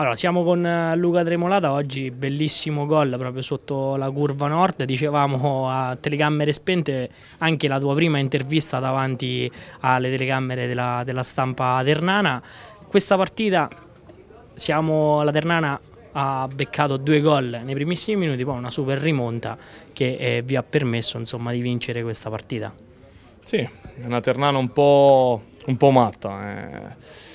Allora, siamo con eh, Luca Tremolata oggi, bellissimo gol proprio sotto la curva nord, dicevamo a telecamere spente anche la tua prima intervista davanti alle telecamere della, della stampa ternana. Questa partita siamo, la Ternana ha beccato due gol nei primissimi minuti, poi una super rimonta che eh, vi ha permesso insomma, di vincere questa partita. Sì, è una Ternana un po', un po matta. Eh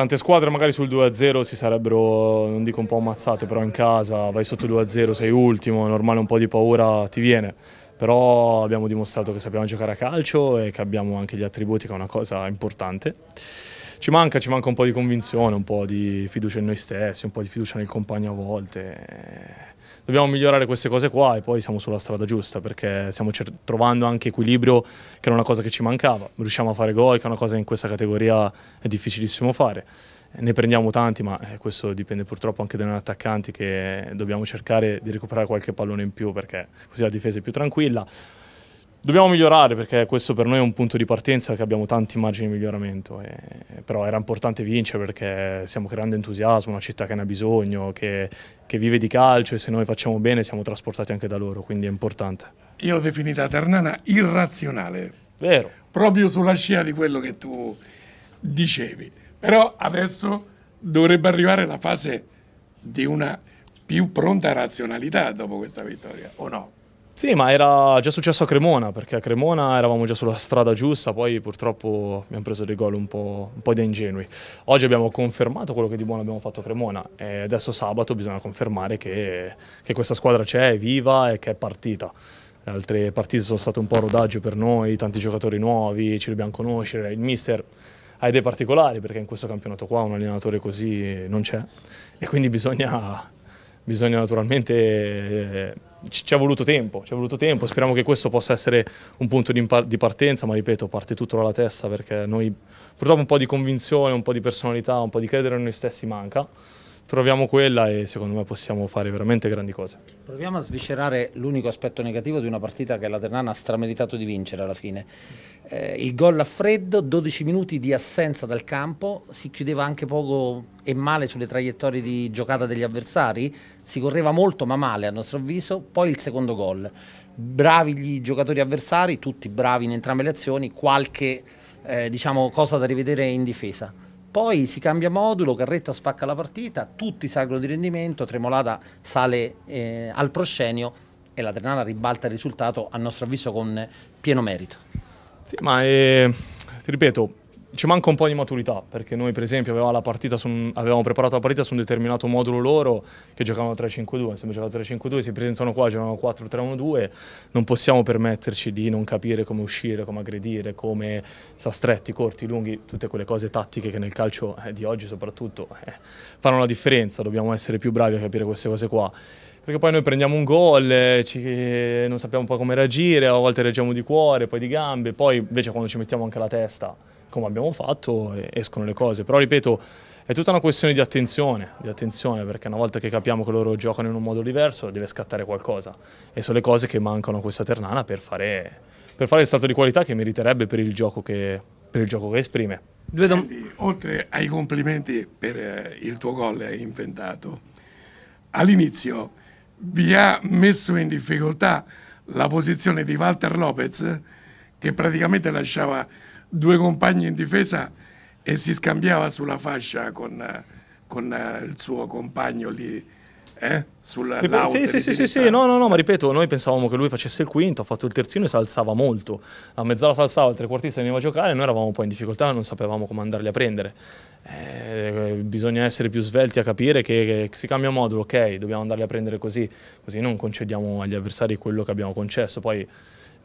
tante squadre magari sul 2-0 si sarebbero, non dico un po' ammazzate, però in casa vai sotto 2-0, sei ultimo, è normale un po' di paura ti viene. Però abbiamo dimostrato che sappiamo giocare a calcio e che abbiamo anche gli attributi, che è una cosa importante. Ci manca, ci manca un po' di convinzione, un po' di fiducia in noi stessi, un po' di fiducia nel compagno a volte dobbiamo migliorare queste cose qua e poi siamo sulla strada giusta perché stiamo trovando anche equilibrio che era una cosa che ci mancava, riusciamo a fare gol che è una cosa che in questa categoria è difficilissimo fare. Ne prendiamo tanti, ma eh, questo dipende purtroppo anche dai noi attaccanti che eh, dobbiamo cercare di recuperare qualche pallone in più perché così la difesa è più tranquilla. Dobbiamo migliorare perché questo per noi è un punto di partenza che abbiamo tanti margini di miglioramento, e, però era importante vincere perché stiamo creando entusiasmo, una città che ne ha bisogno, che, che vive di calcio e se noi facciamo bene siamo trasportati anche da loro, quindi è importante. Io l'ho definita Ternana irrazionale. Vero. Proprio sulla scia di quello che tu dicevi. Però adesso dovrebbe arrivare la fase di una più pronta razionalità dopo questa vittoria, o no? Sì, ma era già successo a Cremona, perché a Cremona eravamo già sulla strada giusta, poi purtroppo abbiamo preso dei gol un po', un po da ingenui. Oggi abbiamo confermato quello che di buono abbiamo fatto a Cremona e adesso sabato bisogna confermare che, che questa squadra c'è, è viva e che è partita. Le altre partite sono state un po' rodaggio per noi, tanti giocatori nuovi, ci dobbiamo conoscere, il mister ha idee particolari perché in questo campionato qua un allenatore così non c'è e quindi bisogna bisogna naturalmente... Eh, ci ha voluto tempo, ci è voluto tempo, speriamo che questo possa essere un punto di, di, partenza, ma ripeto, parte tutto dalla testa perché noi purtroppo un po' di convinzione, un po' di personalità, un po' di credere in noi stessi manca troviamo quella e secondo me possiamo fare veramente grandi cose. Proviamo a sviscerare l'unico aspetto negativo di una partita che la Ternana ha strameritato di vincere alla fine. Eh, il gol a freddo, 12 minuti di assenza dal campo, si chiudeva anche poco e male sulle traiettorie di giocata degli avversari, si correva molto ma male a nostro avviso, poi il secondo gol. Bravi gli giocatori avversari, tutti bravi in entrambe le azioni, qualche eh, diciamo, cosa da rivedere in difesa. Poi si cambia modulo, Carretta spacca la partita, tutti salgono di rendimento, Tremolata sale eh, al proscenio e la Ternana ribalta il risultato a nostro avviso con pieno merito. Sì, ma eh, ti ripeto, ci manca un po' di maturità perché noi per esempio avevamo, su, avevamo, preparato la partita su un determinato modulo loro che giocavano 3-5-2, se giocavano 3-5-2 si presentano qua, giocano 4-3-1-2, non possiamo permetterci di non capire come uscire, come aggredire, come sta stretti, corti, lunghi, tutte quelle cose tattiche che nel calcio eh, di oggi soprattutto eh, fanno la differenza, dobbiamo essere più bravi a capire queste cose qua perché poi noi prendiamo un gol, eh, ci, non sappiamo poi come reagire, a volte reagiamo di cuore, poi di gambe, poi invece quando ci mettiamo anche la testa come abbiamo fatto escono le cose, però ripeto è tutta una questione di attenzione, di attenzione perché una volta che capiamo che loro giocano in un modo diverso deve scattare qualcosa e sono le cose che mancano a questa Ternana per fare, per fare il salto di qualità che meriterebbe per il gioco che, il gioco che esprime. Senti, oltre ai complimenti per eh, il tuo gol inventato, all'inizio vi ha messo in difficoltà la posizione di Walter Lopez che praticamente lasciava due compagni in difesa e si scambiava sulla fascia con, con eh, il suo compagno lì. Eh? Sulla, sì, sì, sì, sì, sì, no, no, no, ma ripeto, noi pensavamo che lui facesse il quinto, ha fatto il terzino e si alzava molto. A mezzala si alzava, il trequartista veniva a giocare, noi eravamo poi in difficoltà, non sapevamo come andarli a prendere. Eh, bisogna essere più svelti a capire che, che si cambia modulo, ok, dobbiamo andarli a prendere così, così non concediamo agli avversari quello che abbiamo concesso. Poi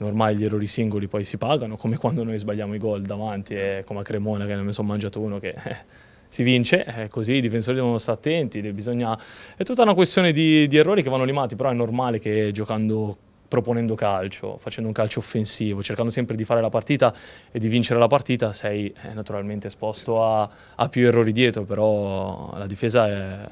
ormai gli errori singoli poi si pagano, come quando noi sbagliamo i gol davanti, eh, come a Cremona che ne sono mangiato uno che... Eh, si vince, è eh, così, i difensori devono stare attenti, bisogna... è tutta una questione di, di errori che vanno limati, però è normale che giocando proponendo calcio, facendo un calcio offensivo, cercando sempre di fare la partita e di vincere la partita, sei eh, naturalmente esposto a, a, più errori dietro, però la difesa è,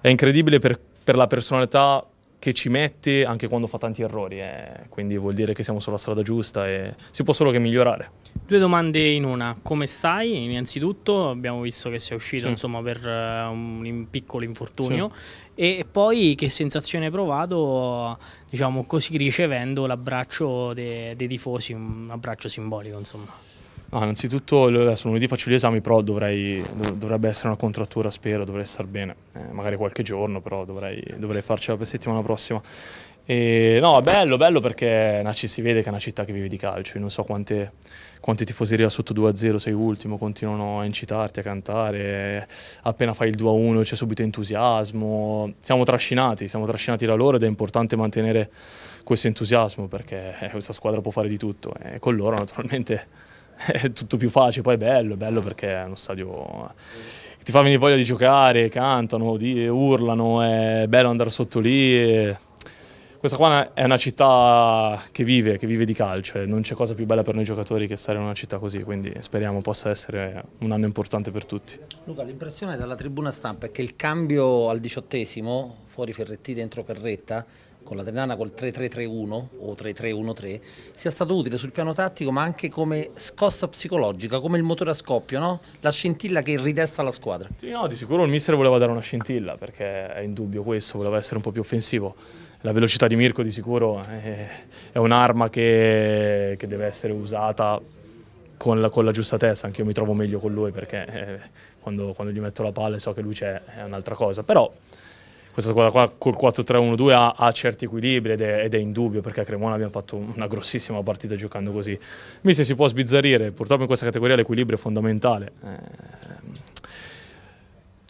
è incredibile per, per la personalità che ci mette anche quando fa tanti errori, eh. quindi vuol dire che siamo sulla strada giusta e si può solo che migliorare. Due domande in una, come stai? Innanzitutto abbiamo visto che sei uscito sì. insomma, per eh, un piccolo infortunio sì. e poi che sensazione hai provato diciamo così ricevendo l'abbraccio dei, dei tifosi, un abbraccio simbolico insomma. No, innanzitutto adesso lunedì faccio gli esami, però dovrei, dovrebbe essere una contrattura, spero, dovrei star bene, eh, magari qualche giorno, però dovrei, dovrei farcela per settimana prossima. E, no, bello, bello perché Naci si vede che è una città che vive di calcio, Io non so quante, quante tifoseria sotto 2-0 sei ultimo continuano a incitarti, a cantare, appena fai il 2-1 c'è subito entusiasmo, siamo trascinati, siamo trascinati da loro ed è importante mantenere questo entusiasmo perché eh, questa squadra può fare di tutto e con loro naturalmente è tutto più facile, poi è bello, è bello perché è uno stadio che eh, ti fa venire voglia di giocare, cantano, urlano, è bello andare sotto lì questa qua è una città che vive, che vive di calcio e non c'è cosa più bella per noi giocatori che stare in una città così, quindi speriamo possa essere un anno importante per tutti. Luca, l'impressione dalla tribuna stampa è che il cambio al diciottesimo, fuori Ferretti dentro Carretta, con la Ternana col 3-3-3-1 o 3-3-1-3 sia stato utile sul piano tattico ma anche come scossa psicologica, come il motore a scoppio, no? la scintilla che ridesta la squadra. Sì, no, di sicuro il mister voleva dare una scintilla perché è in dubbio questo, voleva essere un po' più offensivo la velocità di Mirko di sicuro è, è un'arma che, che, deve essere usata con la, con la giusta testa, anche io mi trovo meglio con lui perché eh, quando, quando, gli metto la palla so che lui c'è, è un'altra cosa, però questa squadra qua col 4-3-1-2 ha, ha, certi equilibri ed è, ed è indubbio perché a Cremona abbiamo fatto una grossissima partita giocando così. Mi si può sbizzarrire, purtroppo in questa categoria l'equilibrio è fondamentale. Eh,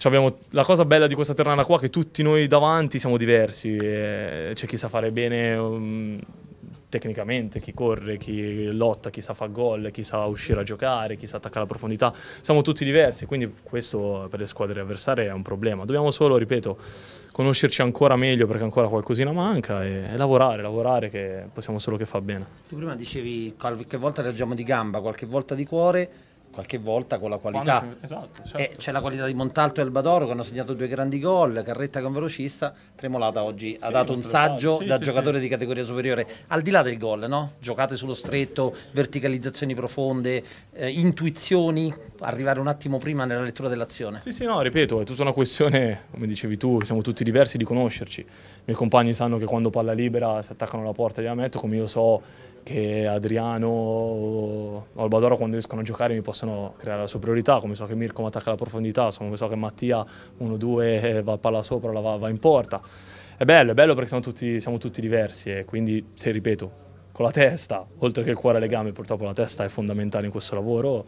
abbiamo la cosa bella di questa Ternana qua è che tutti noi davanti siamo diversi. c'è chi sa fare bene um, tecnicamente, chi corre, chi lotta, chi sa fare gol, chi sa uscire a giocare, chi sa attaccare la profondità. Siamo tutti diversi, quindi questo per le squadre avversarie è un problema. Dobbiamo solo, ripeto, conoscerci ancora meglio perché ancora qualcosina manca e, e lavorare, lavorare che possiamo solo che fa bene. Tu prima dicevi, qualche volta reagiamo di gamba, qualche volta di cuore qualche volta con la qualità. C'è, esatto, certo. c'è la qualità di Montalto e Albadoro che hanno segnato due grandi gol, Carretta con velocista, Tremolata oggi sì, ha dato un saggio sì, da sì, giocatore di categoria superiore, al di là del gol, no? giocate sullo stretto, verticalizzazioni profonde, eh, intuizioni, arrivare un attimo prima nella lettura dell'azione. Sì, sì, no, ripeto, è tutta una questione, come dicevi tu, siamo tutti diversi di conoscerci, i miei compagni sanno che quando palla libera si attaccano alla porta di Ametto, come io so che Adriano o Albadoro quando riescono a giocare mi possono possono creare la superiorità, come so che Mirko mi attacca la profondità, come so che Mattia 1-2 eh, va a palla sopra, la va, va, in porta. È bello, è bello perché siamo tutti, siamo tutti diversi e quindi, se ripeto, con la testa, oltre che il cuore e le gambe, purtroppo la testa è fondamentale in questo lavoro,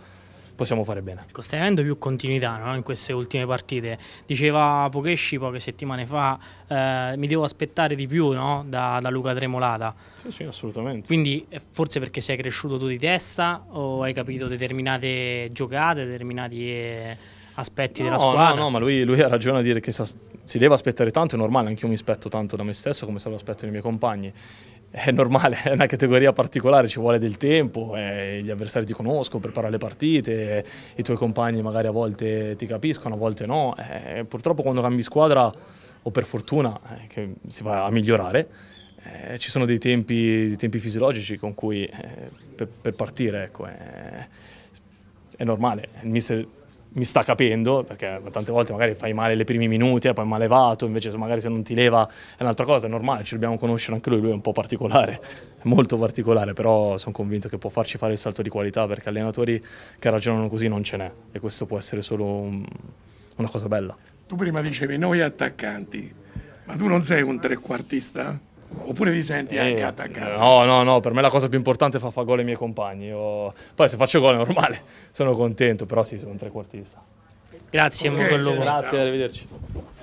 possiamo fare bene. Ecco, stai avendo più continuità no? in queste ultime partite. Diceva Pochesci poche settimane fa, eh, mi devo aspettare di più no? da, da, Luca Tremolata. Sì, sì, assolutamente. Quindi eh, forse perché sei cresciuto tu di testa o hai capito determinate giocate, determinati... Eh, aspetti no, della squadra. No, no, ma lui, lui, ha ragione a dire che si deve aspettare tanto, è normale, anch'io mi aspetto tanto da me stesso come se lo aspettano i miei compagni è normale, è una categoria particolare, ci vuole del tempo, eh, gli avversari ti conoscono, preparare le partite, eh, i tuoi compagni magari a volte ti capiscono, a volte no. Eh, purtroppo quando cambi squadra, o per fortuna, eh, che si va a migliorare, eh, ci sono dei tempi, dei tempi, fisiologici con cui eh, per, per, partire, ecco, è normale. Il mister mi sta capendo, perché tante volte magari fai male le primi minuti e eh, poi mi ha levato, invece magari se non ti leva è un'altra cosa, è normale, ci dobbiamo conoscere anche lui, lui è un po' particolare, è molto particolare, però sono convinto che può farci fare il salto di qualità perché allenatori che ragionano così non ce n'è e questo può essere solo un, una cosa bella. Tu prima dicevi noi attaccanti, ma tu non sei un trequartista? Oppure vi senti eh, anche attaccato? No, no, no, per me la cosa più importante è far fare gol ai miei compagni. Io... Poi se faccio gol è normale, sono contento, però sì, sono un trequartista. Grazie, okay, grazie, arrivederci.